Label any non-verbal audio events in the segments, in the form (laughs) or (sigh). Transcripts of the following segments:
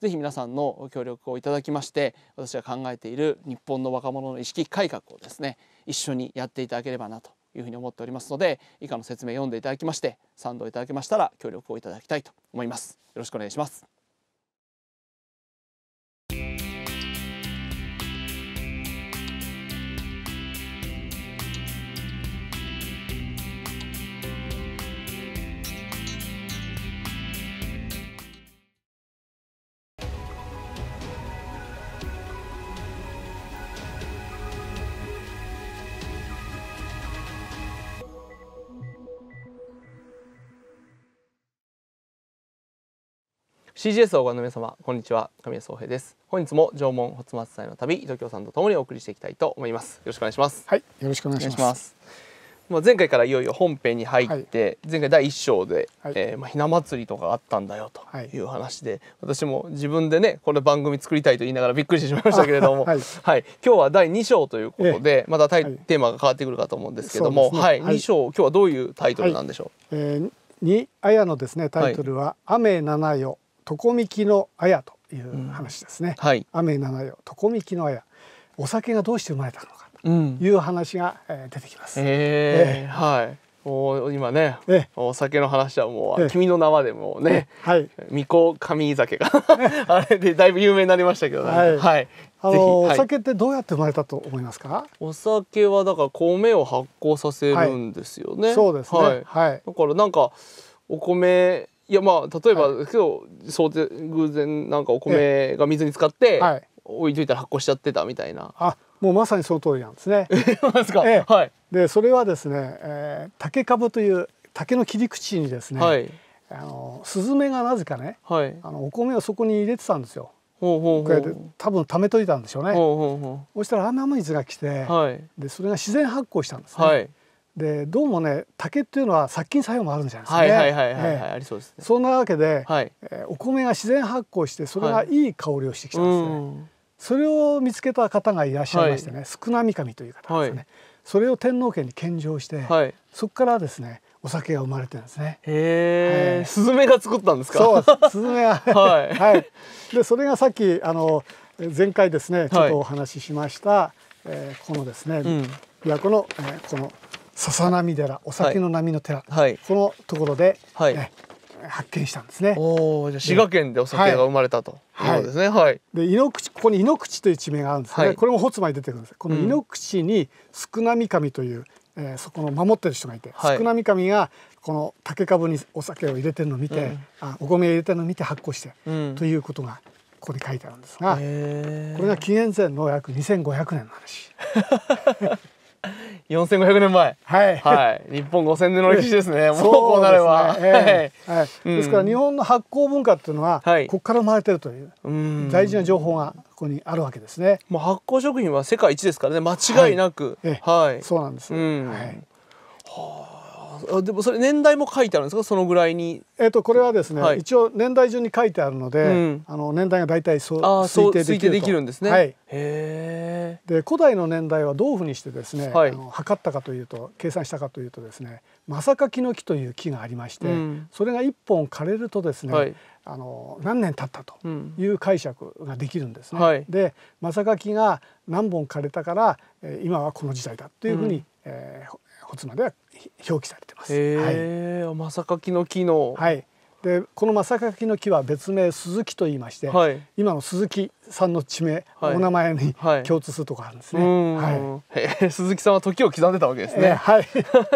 ぜひ皆さんの協力をいただきまして私が考えている日本の若者の意識改革をですね一緒にやっていただければなというふうに思っておりますので以下の説明を読んでいただきまして賛同いただけましたら協力をいただきたいと思います。よろしくお願いします。CGS をご覧の皆様こんにちは神谷総平です本日も縄文発松祭の旅伊藤京さんとともにお送りしていきたいと思いますよろしくお願いしますはいよろしくお願いしますまあ前回からいよいよ本編に入って、前回第一章で、はえまあひな祭りとかあったんだよという話で、私も自分でねこの番組作りたいと言いながらびっくりしてしまいましたけれども、はい、今日は第二章ということで、またタイ、テーマが変わってくるかと思うんですけども、はい、二章今日はどういうタイトルなんでしょう、はえー、に綾のですねタイトルは「雨七夜」床引の綾という話ですね、うんはい、雨七夜床引の綾お酒がどうして生まれたのかという話が、えー、出てきます。えー、えー、はいお今ね、ねお酒の話はもう、君の名はでもね、はい、巫女神酒が (laughs) あれでだいぶ有名になりましたけどね、はい、はい、あの、はお酒ってどうやって生まれたと思いますかお酒はだから米を発酵させるんですよね、はい、そうですね、はいだからなんかお米いやまあ例えば、はい、今日想定偶然なんかお米が水に浸かって、はい、置いといたら発酵しちゃってたみたいな。あもうまさにその通りなんですね。ですか、ええ、はい、でそれはですね、えー、竹株という竹の切り口にですね、はい、あのスズメがなぜかね、はい、あのお米をそこに入れてたんですよ。ほうほうほう多分貯めといたんでしょうね。ほうほうほうそしたらあんな水が来て、はい、でそれが自然発酵したんですね。はいでどうもね竹っていうのは殺菌作用もあるんじゃないですかね。はいはいはいはい、はい、ありそうです、ね、そんなわけで、はいえー、お米が自然発酵してそれがいい香りをしてきたんですね。はい、それを見つけた方がいらっしゃいましてね、はい、少なみ神という方ですね、はい、それを天皇家に献上して、はい、そこからですねお酒が生まれてるんですね。へえ、スズメが作ったんですか。そうスズメが (laughs) はい、はい、でそれがさっきあの前回ですねちょっとお話ししました、はい、えー、このですね、うん、琵琶湖の、えー、この笹波寺お酒の波の寺、はい、このところで、はい、発見したんですね。おじゃ滋賀県でお酒が生まれたと、はい、ですね。はい。で猪口ここに猪口という地名があるんですね。はい、これもホツマに出てくるんです。この猪口に少なみ神という、うん、えー、そこの守ってる人がいて、はい、少なみ神がこの竹株にお酒を入れてるのを見て、うん、あお米を入れてるのを見て発酵して、うん、ということがここに書いてあるんですが、これが紀元前の約2500年の話。(laughs) 4500年前はい、はい、日本5000年の歴史ですね (laughs) もうこうなればです、はい、ですから日本の発酵文化っていうのは、はい、ここから生まれてるという大事な情報がここにあるわけですねもう発酵食品は世界一ですからね間違いなく、はい、はい、そうなんです、ね、うん、はいはああでもそれ年代も書いてあるんですかそのぐらいに。えっ、とこれはですね、はい、一応年代順に書いてあるので、うん、あの年代が大体そう推定できるできるんですね。はい、へで古代の年代はどういうふうにしてですね、はい、あの測ったかというと計算したかというとですねマサカキの木という木がありまして、うん、それが一本枯れるとですね、はいあの何年経ったという解釈ができるんですね。うんはい、で正垣が何本枯れたから、えー、今はこの時代だというふうに、うん、えー、コツまでは表記されてます。へえ、はい、まさかきの木の。はい。でこのまさかきの木は別名鈴木と言いまして、はい、今の鈴木さんの地名、はい、お名前に共通するとこあるんですね。はい、はい、鈴木さんは時を刻んでたわけですね。はい。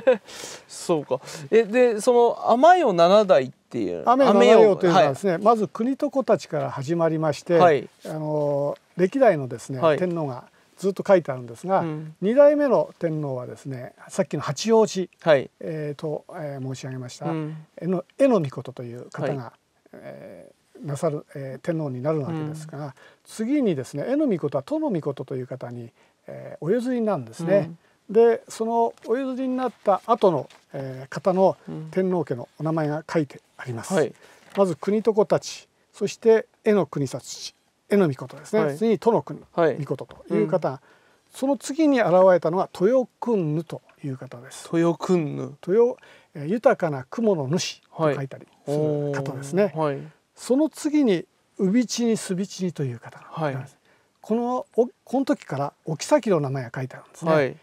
(laughs) そうか。えでそのいを七代っていう雨よ七代というのはですね、まず国と子たちから始まりまして、はい、あの歴代のですね、はい、天皇がずっと書いてあるんですが、うん、2代目の天皇はですねさっきの八王子、はいえー、と、えー、申し上げました、うん、えのえのみことという方が、はい、えー、なさる、えー、天皇になるわけですが、うん、次にですねえのみことはとのみことという方に、えー、お譲りなんですね。うん、でそのお譲りになった後の、えー、方の天皇家のお名前が書いてあります。はい、まず国と子たちそして絵の国さち絵の御事ですね、はい、次に殿君の御事という方、はいうん、その次に現れたのは豊君ぬという方です。豊君ぬ豊豊かな雲の主と書いたりする方ですね。はい、その次にうびちにすびちにという方なんです。このおこの時からお妃の名前が書いてあるんですね。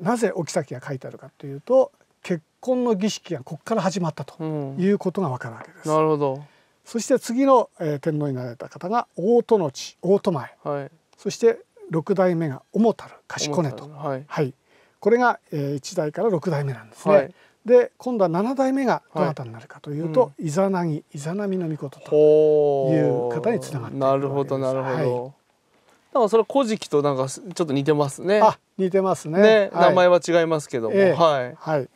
なぜお妃が書いてあるかというと結婚の儀式がここから始まったということがわかるわけです。うん、なるほど。そして次の、えー、天皇になられた方が大殿の地大戸前、はい、そして6代目が主たる賢根と、はい、はい、これが、えー、1代から6代目なんですね。はい、で今度は7代目がどなたになるかというと、イザナギイザナミの御事という方につながっているなるほどなるほど。なんかそれ古事記となんかちょっと似てますね。あ、似てますね。ね名前は違いますけども、えー、はい。はい。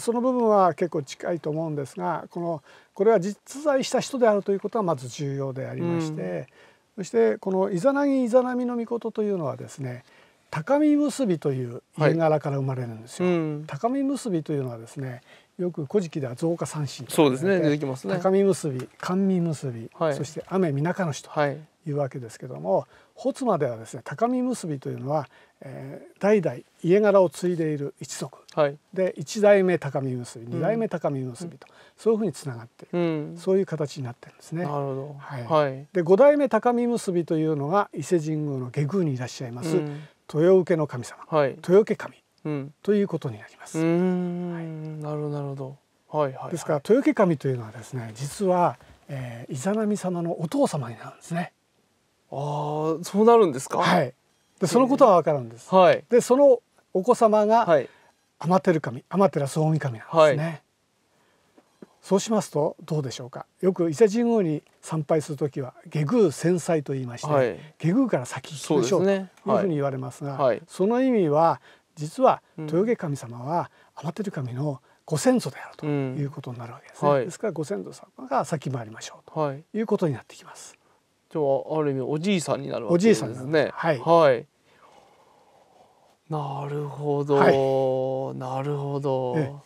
その部分は結構近いと思うんですがこのこれは実在した人であるということはまず重要でありまして、うん、そしてこのイザナギイザナミの命というのはですね高見結びという家柄から生まれるんですよ、はいうん、高見結びというのはですねよく古事記では増加三神そうですね出てきますね高見結び甘味結び、はい、そして雨みなかの日というわけですけども、はい、まではですね高見結びというのは、えー、代々家柄を継いでいる一族はい、で1代目高見結び2代目高見結びと、うん、そういうふうにつながっている、うん、そういう形になってるんですね。なるほどはい、はい、で5代目高見結びというのが伊勢神宮の下宮にいらっしゃいます、うん、豊受の神様、はい、豊受神、うん、ということになります。はい、なるほどなるほど。はいはい、はい、ですから豊受神というのはですね実は、えー、イザナミ様のお父様になるんですね。ああそうなるんですか。はい。でそのことはわかるんです。はい。でそのお子様が、はい、アマテル神アマテラス大神なんですね、はい、そうしますとどうでしょうかよく伊勢神宮に参拝する時は下宮戦災と言いまして、はい、下宮から先行きましょうというふうに言われますが、はい、その意味は実は豊下神様はアマテル神のご先祖であるということになるわけですね、うんはい、ですからご先祖様が先回りましょうということになってきます、じゃあある意味おじいさんになるわけですねおじいさんですねはい、はいなるほど、はい、なるほど。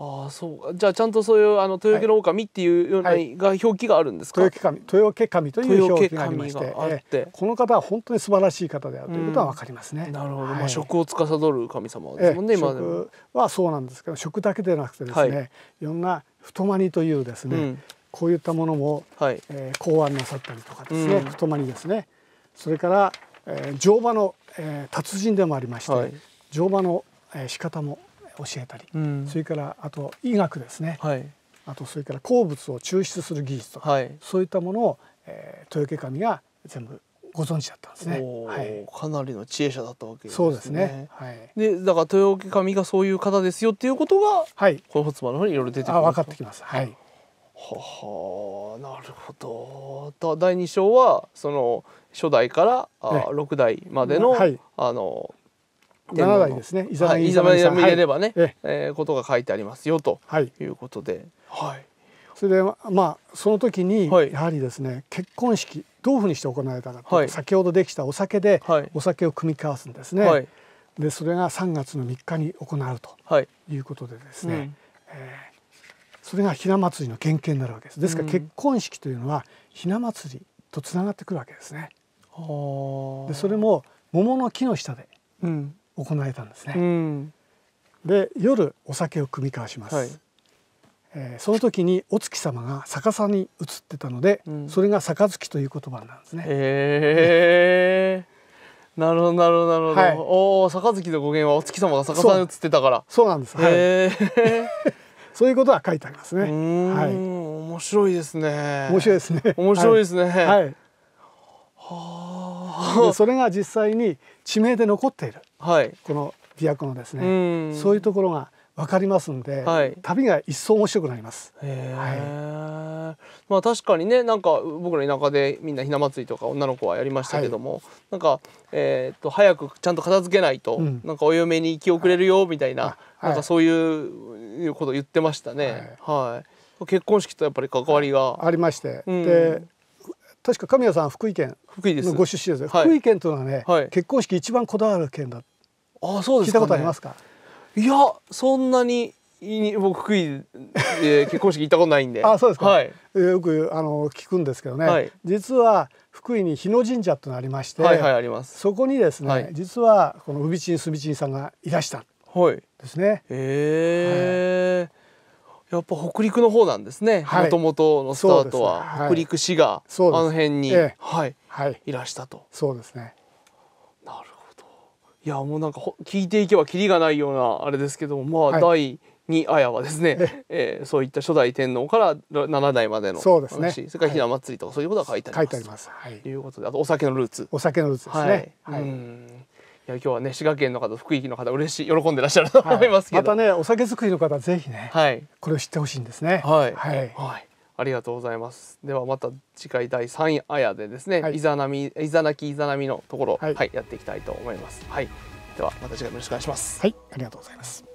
ああそうじゃあちゃんとそういうあの豊家の狼っていうような、が表記があるんですか豊家豊臣神という表記がありましてあって、この方は本当に素晴らしい方であるということはわかりますね。なるほど、はい、まあ、食を司る神様ですもんね、今でも。はそうなんですけど食だけでなくてですね、はい、いろんな太まりというですね、うん、こういったものも、はいえー、考案なさったりとかですね、うん、太まりですねそれからえー、乗馬の、えー、達人でもありまして、はい、乗馬の、えー、仕方も教えたり、うん、それからあと医学ですね、はい、あとそれから鉱物を抽出する技術とか、はい、そういったものを、えー、豊家神が全部ご存知だったんですね、はい、かなりの知恵者だったわけですね。そうですね。はい。で、だから豊家神がそういう方ですよっていうことが、はい、この仏間の方にいろいろ出てくる。分かってきます。はい。はあなるほど。第2章はその初代からあ、ね、6代までの、はい、あの7代ですね伊沢に入れればね、はい、えー、ことが書いてありますよということで。はい、はい、それでまあその時にやはりですね、結婚式どういうふうにして行われたかと、はい、先ほどできたお酒でお酒を組み交わすんですね。はい、でそれが3月の3日に行うということでですね、はいうん、えーそれがひな祭りの原型になるわけですですから結婚式というのはひな祭りとつながってくるわけですね、うん、でそれも桃の木の下で行えたんですね、うん、で夜お酒を酌み交わします、はい、えー、その時にお月様が逆さに映ってたので、うん、それが杯という言葉なんですねええなるほどなるほどなるほど、はい、おお杯の語源はお月様が逆さに映ってたからそうなんですはいそういうことは書いてありますね。はい。面白いですね。面白いですね。(laughs) 面白いですね。はい。はあ。それが実際に地名で残っている。はい。この琵琶湖のですね。そういうところが分かりますんで、はい、旅が一層面白くなります。はい、まあ確かにねなんか僕の田舎でみんなひな祭りとか女の子はやりましたけども、はい、なんか、えー、っと早くちゃんと片付けないと、うん、なんかお嫁に行き遅れるよみたいな、はい、なんかそういうこと言ってましたね。はい、結婚式とやっぱり関わりが、ありまして、うん、で確か神谷さん福井県のご出身です福井県というのはね、結婚式一番こだわる県だああそうです、ね、聞いたことありますかいやそんなに僕福井で結婚式行ったことないんであそうですか、はい、よくあの聞くんですけどね、はい、実は福井に日野神社となりまして、はいはい、ありますそこにですね、はい、実はこの海ちんすみちんさんがいらしたはいですね。はへえ、やっぱ北陸の方なんですね。もともとのスタートは、北陸市があの辺に、ええ、はい、い、らしたと。そうですね。いやもうなんか聞いていけばきりがないようなあれですけどもまあ、はい、第2綾はですね、ええー、そういった初代天皇から七代までの話そうです、ね、それからひな祭りとかそういうことが書いてあります。書いてあります、はい、ということであとお酒のルーツ。お酒のルーツですね。はい、うんいや今日はね滋賀県の方福井の方嬉しい喜んでらっしゃると思いますけど、はい、またねお酒造りの方ぜひね、はい、これを知ってほしいんですねはい、はい、はいありがとうございます。ではまた次回第三位あやでですね、はい、いざなみ、いざなきいざなみのところはい、はい、やっていきたいと思います。はい。ではまた次回よろしくお願いします。はい、ありがとうございます。